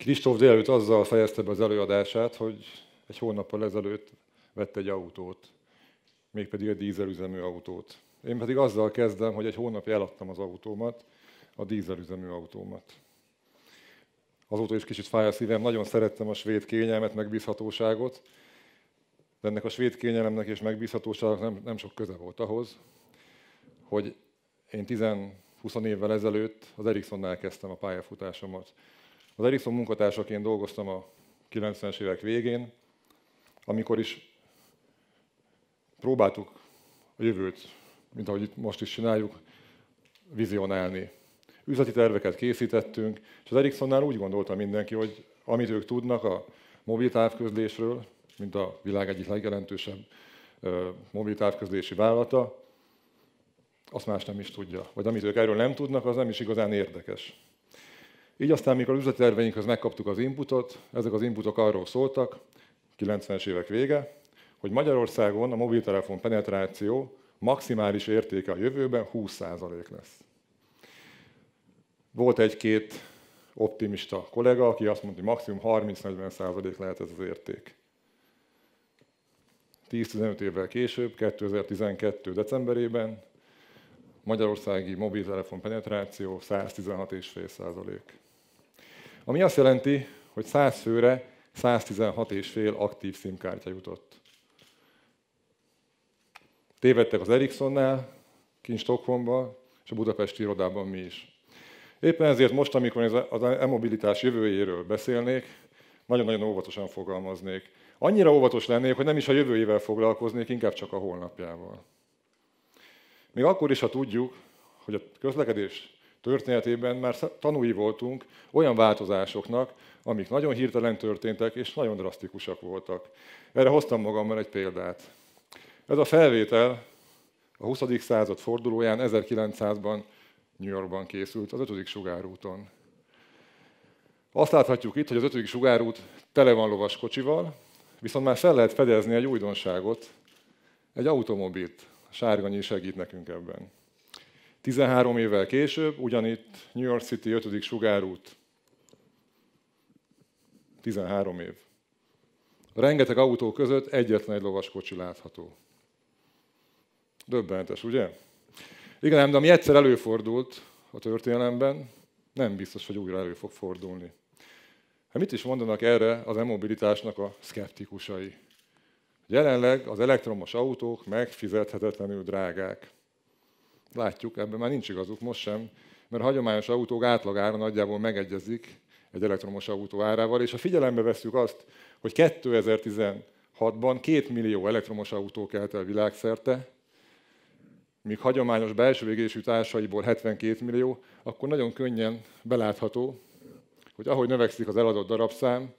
Kristóf délelőtt azzal fejezte be az előadását, hogy egy hónappal ezelőtt vett egy autót, mégpedig egy dízelüzemű autót. Én pedig azzal kezdem, hogy egy hónapja eladtam az autómat, a dízelüzemű autómat. Azóta is kicsit fáj a szívem, nagyon szerettem a svéd kényelmet, megbízhatóságot, de ennek a svéd kényelemnek és megbízhatóságnak nem, nem sok köze volt ahhoz, hogy én 10-20 évvel ezelőtt az Ericssonnál kezdtem a pályafutásomat. Az Ericsson munkatársaként dolgoztam a 90-es évek végén, amikor is próbáltuk a jövőt, mint ahogy itt most is csináljuk, vizionálni. Üzleti terveket készítettünk, és az Ericssonnál úgy gondolta mindenki, hogy amit ők tudnak a mobil távközlésről, mint a világ egyik legjelentősebb mobil távközlési vállalata, azt más nem is tudja. Vagy amit ők erről nem tudnak, az nem is igazán érdekes. Így aztán, mikor az üzleti megkaptuk az inputot, ezek az inputok arról szóltak, 90-es évek vége, hogy Magyarországon a mobiltelefon penetráció maximális értéke a jövőben 20% lesz. Volt egy-két optimista kollega, aki azt mondta, hogy maximum 30-40% lehet ez az érték. 10-15 évvel később, 2012. decemberében Magyarországi mobiltelefon penetráció 116,5 ami azt jelenti, hogy 100 főre 116,5 aktív szimkártya jutott. Tévedtek az Ericssonnál, kint Stockholmban, és a budapesti irodában mi is. Éppen ezért most, amikor az e-mobilitás jövőjéről beszélnék, nagyon-nagyon óvatosan fogalmaznék. Annyira óvatos lennék, hogy nem is a jövőjével foglalkoznék, inkább csak a holnapjával. Még akkor is, ha tudjuk, hogy a közlekedés történetében már tanúi voltunk olyan változásoknak, amik nagyon hirtelen történtek és nagyon drasztikusak voltak. Erre hoztam magammal egy példát. Ez a felvétel a 20. század fordulóján 1900-ban New Yorkban készült, az 5. sugárúton. Azt láthatjuk itt, hogy az 5. sugárút tele van lovas kocsival, viszont már fel lehet fedezni egy újdonságot, egy automobilt. A sárga segít nekünk ebben. 13 évvel később, ugyanitt New York City 5. sugárút. 13 év. Rengeteg autó között egyetlen egy lovaskocsi látható. Döbbenetes, ugye? Igen, de ami egyszer előfordult a történelemben, nem biztos, hogy újra elő fog fordulni. Hát mit is mondanak erre az e-mobilitásnak a szkeptikusai? Jelenleg az elektromos autók megfizethetetlenül drágák látjuk, ebben már nincs igazuk, most sem, mert a hagyományos autók átlagára nagyjából megegyezik egy elektromos autó árával, és ha figyelembe veszük azt, hogy 2016-ban 2 millió elektromos autó kelt el világszerte, míg hagyományos belső végésű társaiból 72 millió, akkor nagyon könnyen belátható, hogy ahogy növekszik az eladott darabszám,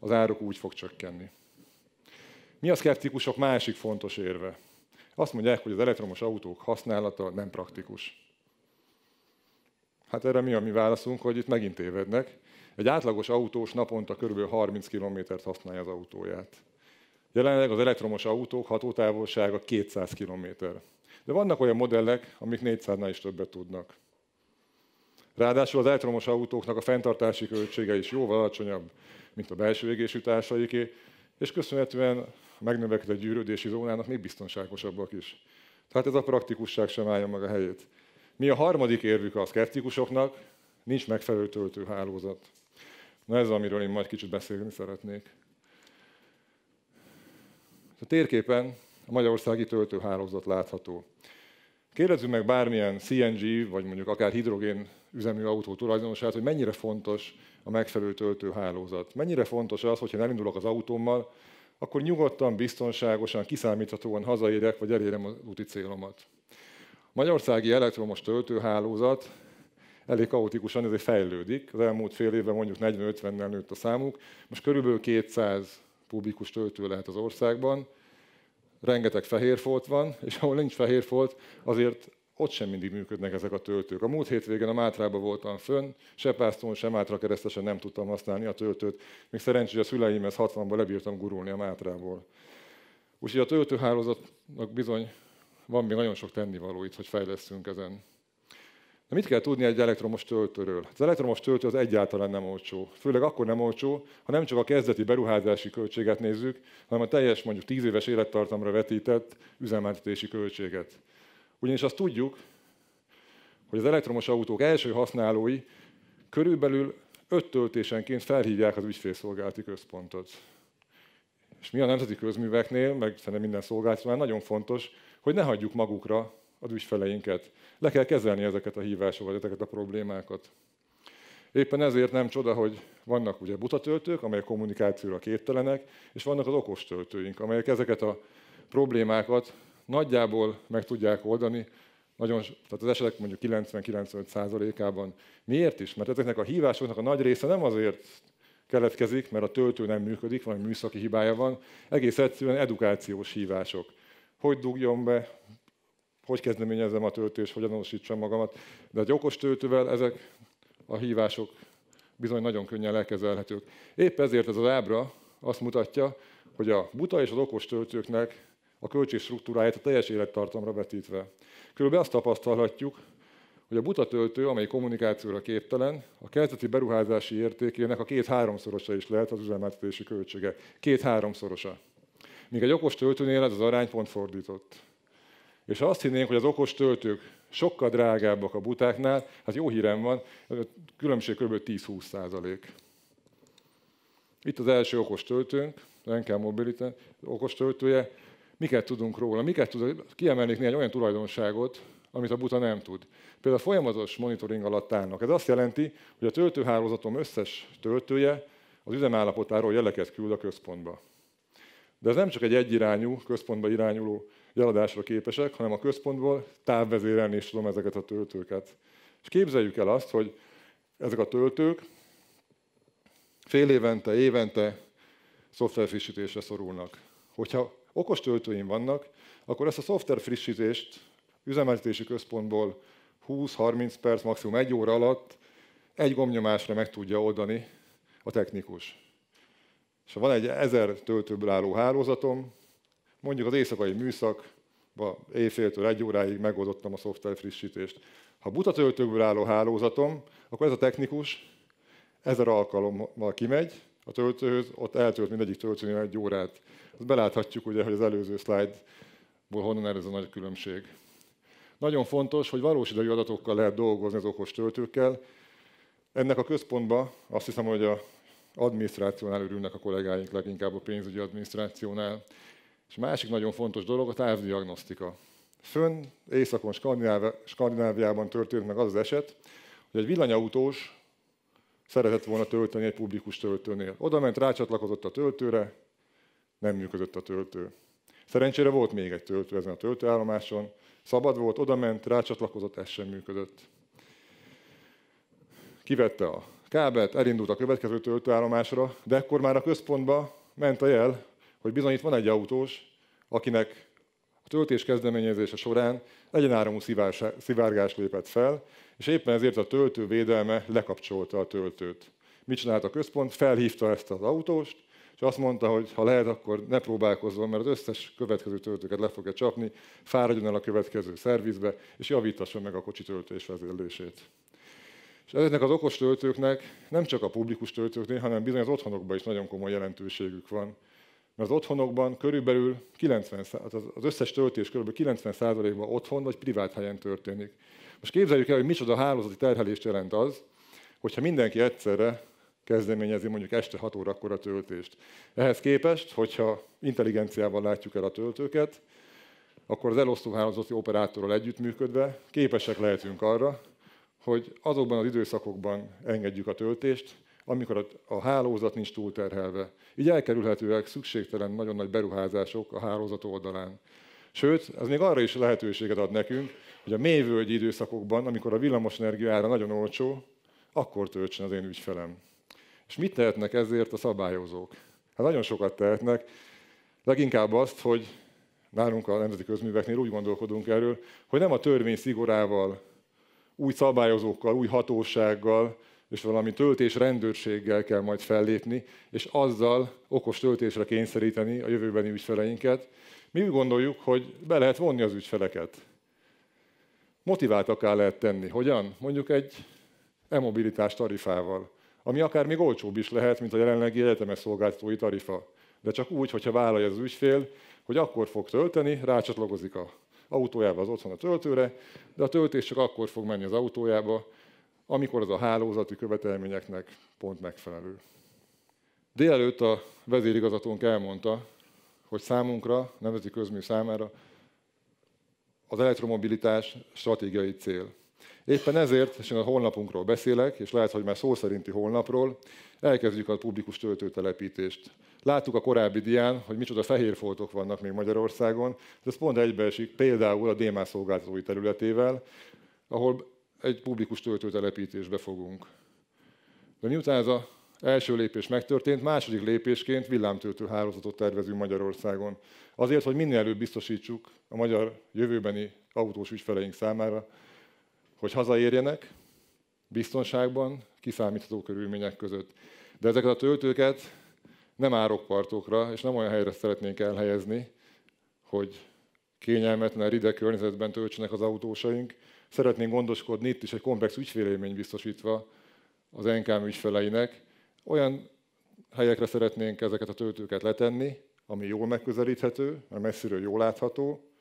az áruk úgy fog csökkenni. Mi a szkeptikusok másik fontos érve? Azt mondják, hogy az elektromos autók használata nem praktikus. Hát erre mi a mi válaszunk, hogy itt megint tévednek. Egy átlagos autós naponta kb. 30 kilométert használja az autóját. Jelenleg az elektromos autók hatótávolsága 200 km. De vannak olyan modellek, amik 400-nál is többet tudnak. Ráadásul az elektromos autóknak a fenntartási költsége is jóval alacsonyabb, mint a belső égésű társaiké, és köszönhetően a megnövekedett gyűrődési zónának még biztonságosabbak is. Tehát ez a praktikusság sem állja meg a helyét. Mi a harmadik érvük a szkeptikusoknak? Nincs megfelelő töltőhálózat. Na ez, amiről én majd kicsit beszélni szeretnék. A térképen a magyarországi töltőhálózat látható. Kérdezzünk meg bármilyen CNG, vagy mondjuk akár hidrogén üzemű autó tulajdonosát, hogy mennyire fontos a megfelelő töltőhálózat. Mennyire fontos az, hogyha elindulok az autómmal, akkor nyugodtan, biztonságosan, kiszámíthatóan hazaérek, vagy elérem az úti célomat. A magyarországi elektromos töltőhálózat elég kaotikusan ezért fejlődik. Az elmúlt fél évben mondjuk 40-50-nel nőtt a számuk, most körülbelül 200 publikus töltő lehet az országban, rengeteg fehér folt van, és ahol nincs fehér folt, azért ott sem mindig működnek ezek a töltők. A múlt hétvégén a Mátrában voltam fönn, se pásztón, se Mátra keresztesen nem tudtam használni a töltőt. Még hogy a szüleimhez 60-ban lebírtam gurulni a Mátrából. Úgyhogy a töltőhálózatnak bizony van még nagyon sok tennivaló itt, hogy fejlesztünk ezen. De mit kell tudni egy elektromos töltőről? Hát az elektromos töltő az egyáltalán nem olcsó. Főleg akkor nem olcsó, ha nem csak a kezdeti beruházási költséget nézzük, hanem a teljes mondjuk 10 éves élettartamra vetített üzemeltetési költséget. Ugyanis azt tudjuk, hogy az elektromos autók első használói körülbelül öt töltésenként felhívják az ügyfélszolgálati központot. És mi a nemzeti közműveknél, meg szerintem minden szolgáltató nagyon fontos, hogy ne hagyjuk magukra az ügyfeleinket. Le kell kezelni ezeket a hívásokat, ezeket a problémákat. Éppen ezért nem csoda, hogy vannak ugye buta töltők, amelyek kommunikációra képtelenek, és vannak az okos töltőink, amelyek ezeket a problémákat nagyjából meg tudják oldani, nagyon, tehát az esetek mondjuk 90-95%-ában. Miért is? Mert ezeknek a hívásoknak a nagy része nem azért keletkezik, mert a töltő nem működik, valami műszaki hibája van, egész egyszerűen edukációs hívások. Hogy dugjon be, hogy kezdeményezem a töltést, hogyan azonosítsam magamat. De egy okos töltővel ezek a hívások bizony nagyon könnyen lekezelhetők. Épp ezért ez az ábra azt mutatja, hogy a buta és az okos töltőknek a struktúráját a teljes élettartamra vetítve. Körülbelül azt tapasztalhatjuk, hogy a buta töltő, amely kommunikációra képtelen, a kezdeti beruházási értékének a két-háromszorosa is lehet az üzemeltetési költsége. Két-háromszorosa. Míg egy okos töltőnél ez az arány pont fordított. És ha azt hinnénk, hogy az okos töltők sokkal drágábbak a butáknál, hát jó hírem van, a különbség kb. 10-20 százalék. Itt az első okos töltőnk, Renkel Mobility okos töltője. Miket tudunk róla? Miket tud, kiemelnék néhány olyan tulajdonságot, amit a buta nem tud. Például folyamatos monitoring alatt állnak. Ez azt jelenti, hogy a töltőhálózatom összes töltője az üzemállapotáról jeleket küld a központba. De ez nem csak egy egyirányú, központba irányuló jeladásra képesek, hanem a központból távvezérelni is tudom ezeket a töltőket. És képzeljük el azt, hogy ezek a töltők fél évente, évente szoftver frissítésre szorulnak. Hogyha okos töltőim vannak, akkor ezt a szoftver frissítést üzemeltetési központból 20-30 perc, maximum egy óra alatt egy gomnyomásra meg tudja oldani a technikus. És ha van egy ezer töltőből álló hálózatom, mondjuk az éjszakai műszakba éjféltől egy óráig megoldottam a szoftver frissítést. Ha buta töltőből álló hálózatom, akkor ez a technikus ezer alkalommal kimegy a töltőhöz, ott eltölt mindegyik töltőnél egy órát. Ezt beláthatjuk ugye, hogy az előző szlájdból honnan ered ez a nagy különbség. Nagyon fontos, hogy valós idejű adatokkal lehet dolgozni az okos töltőkkel. Ennek a központba azt hiszem, hogy a adminisztrációnál örülnek a kollégáink leginkább a pénzügyi adminisztrációnál. És másik nagyon fontos dolog a távdiagnosztika. Fönn északon Skandináviában történt meg az az eset, hogy egy villanyautós szeretett volna tölteni egy publikus töltőnél. Oda ment, rácsatlakozott a töltőre, nem működött a töltő. Szerencsére volt még egy töltő ezen a töltőállomáson, szabad volt, oda ment, rácsatlakozott, ez sem működött. Kivette a Kábelt elindult a következő töltőállomásra, de ekkor már a központba ment a jel, hogy bizony itt van egy autós, akinek a töltés kezdeményezése során egyenáramú szivárgás lépett fel, és éppen ezért a töltő védelme lekapcsolta a töltőt. Mit csinált a központ? Felhívta ezt az autóst, és azt mondta, hogy ha lehet, akkor ne próbálkozzon, mert az összes következő töltőket le fogja csapni, fáradjon el a következő szervizbe, és javítasson meg a kocsi töltés vezérlését. És ezeknek az okos töltőknek nem csak a publikus töltőknél, hanem bizony az otthonokban is nagyon komoly jelentőségük van. Mert az otthonokban körülbelül 90, az összes töltés körülbelül 90%-ban otthon vagy privát helyen történik. Most képzeljük el, hogy micsoda hálózati terhelést jelent az, hogyha mindenki egyszerre kezdeményezi mondjuk este 6 órakor a töltést. Ehhez képest, hogyha intelligenciával látjuk el a töltőket, akkor az hálózati operátorral együttműködve képesek lehetünk arra, hogy azokban az időszakokban engedjük a töltést, amikor a hálózat nincs túlterhelve. Így elkerülhetőek szükségtelen nagyon nagy beruházások a hálózat oldalán. Sőt, ez még arra is lehetőséget ad nekünk, hogy a mélyvölgyi időszakokban, amikor a villamosenergia ára nagyon olcsó, akkor töltsön az én ügyfelem. És mit tehetnek ezért a szabályozók? Hát nagyon sokat tehetnek. Leginkább azt, hogy nálunk a nemzeti közműveknél úgy gondolkodunk erről, hogy nem a törvény szigorával új szabályozókkal, új hatósággal és valami töltés rendőrséggel kell majd fellépni, és azzal okos töltésre kényszeríteni a jövőbeni ügyfeleinket. Mi úgy gondoljuk, hogy be lehet vonni az ügyfeleket. Motiváltaká lehet tenni. Hogyan? Mondjuk egy e-mobilitás tarifával, ami akár még olcsóbb is lehet, mint a jelenlegi egyetemes szolgáltatói tarifa. De csak úgy, hogyha vállalja az ügyfél, hogy akkor fog tölteni, rácsatlakozik a autójába az otthon a töltőre, de a töltés csak akkor fog menni az autójába, amikor az a hálózati követelményeknek pont megfelelő. Délelőtt a vezérigazatónk elmondta, hogy számunkra, nemzeti közmű számára az elektromobilitás stratégiai cél. Éppen ezért, és én a holnapunkról beszélek, és lehet, hogy már szó szerinti holnapról, elkezdjük a publikus töltőtelepítést. Láttuk a korábbi dián, hogy micsoda fehér foltok vannak még Magyarországon, de ez pont egybeesik például a DMA szolgáltatói területével, ahol egy publikus töltőtelepítésbe fogunk. De miután ez az első lépés megtörtént, második lépésként villámtöltő hálózatot tervezünk Magyarországon. Azért, hogy minél előbb biztosítsuk a magyar jövőbeni autós ügyfeleink számára, hogy hazaérjenek biztonságban, kiszámítható körülmények között. De ezeket a töltőket nem árokpartokra, és nem olyan helyre szeretnénk elhelyezni, hogy kényelmetlen, rideg környezetben töltsenek az autósaink. Szeretnénk gondoskodni itt is egy komplex ügyfélélmény biztosítva az NKM ügyfeleinek. Olyan helyekre szeretnénk ezeket a töltőket letenni, ami jól megközelíthető, mert messziről jól látható,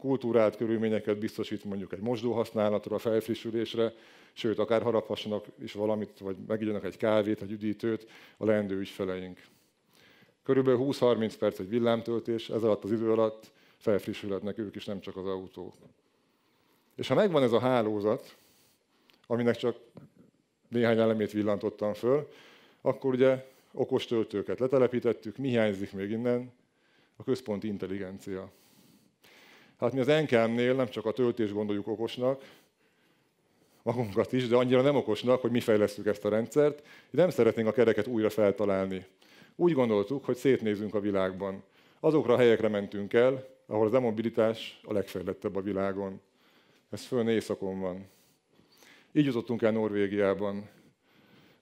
kultúrált körülményeket biztosít mondjuk egy mosdóhasználatra, felfrissülésre, sőt, akár haraphassanak is valamit, vagy megígyanak egy kávét, egy üdítőt a leendő ügyfeleink. Körülbelül 20-30 perc egy villámtöltés, ez alatt az idő alatt felfrissülhetnek ők is, nem csak az autók. És ha megvan ez a hálózat, aminek csak néhány elemét villantottam föl, akkor ugye okos töltőket letelepítettük, mi hiányzik még innen? A központi intelligencia. Hát mi az nkm nem csak a töltés gondoljuk okosnak, magunkat is, de annyira nem okosnak, hogy mi fejlesztjük ezt a rendszert. Nem szeretnénk a kereket újra feltalálni. Úgy gondoltuk, hogy szétnézünk a világban. Azokra a helyekre mentünk el, ahol az emobilitás a legfejlettebb a világon. Ez főn északon van. Így jutottunk el Norvégiában.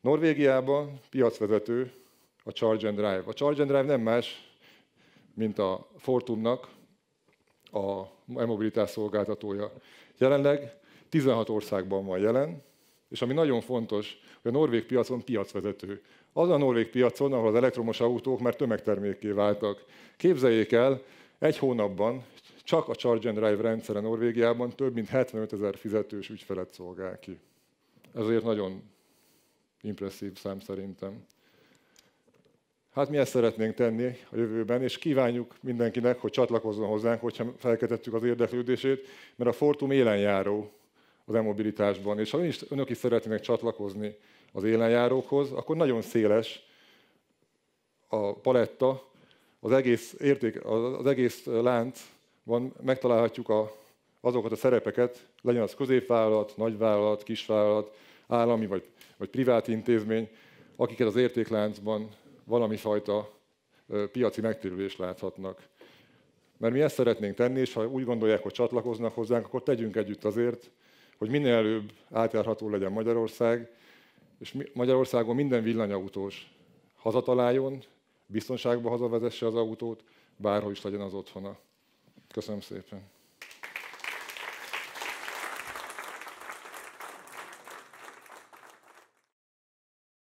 Norvégiában piacvezető a Charge and Drive. A Charge and Drive nem más, mint a Fortumnak a e-mobilitás szolgáltatója. Jelenleg 16 országban van jelen, és ami nagyon fontos, hogy a norvég piacon piacvezető. Az a norvég piacon, ahol az elektromos autók már tömegtermékké váltak. Képzeljék el, egy hónapban csak a Charge and Drive rendszere Norvégiában több mint 75 ezer fizetős ügyfelet szolgál ki. Ezért nagyon impresszív szám szerintem. Hát mi ezt szeretnénk tenni a jövőben, és kívánjuk mindenkinek, hogy csatlakozzon hozzánk, hogyha felkeltettük az érdeklődését, mert a Fortum élenjáró az e-mobilitásban, és ha önök is szeretnének csatlakozni az élenjárókhoz, akkor nagyon széles a paletta, az egész, érték, az egész láncban megtalálhatjuk a, azokat a szerepeket, legyen az középvállalat, nagyvállalat, kisvállalat, állami vagy, vagy privát intézmény, akiket az értékláncban valami fajta piaci megtérülést láthatnak. Mert mi ezt szeretnénk tenni, és ha úgy gondolják, hogy csatlakoznak hozzánk, akkor tegyünk együtt azért, hogy minél előbb átjárható legyen Magyarország, és Magyarországon minden villanyautós hazataláljon, biztonságban hazavezesse az autót, bárhol is legyen az otthona. Köszönöm szépen!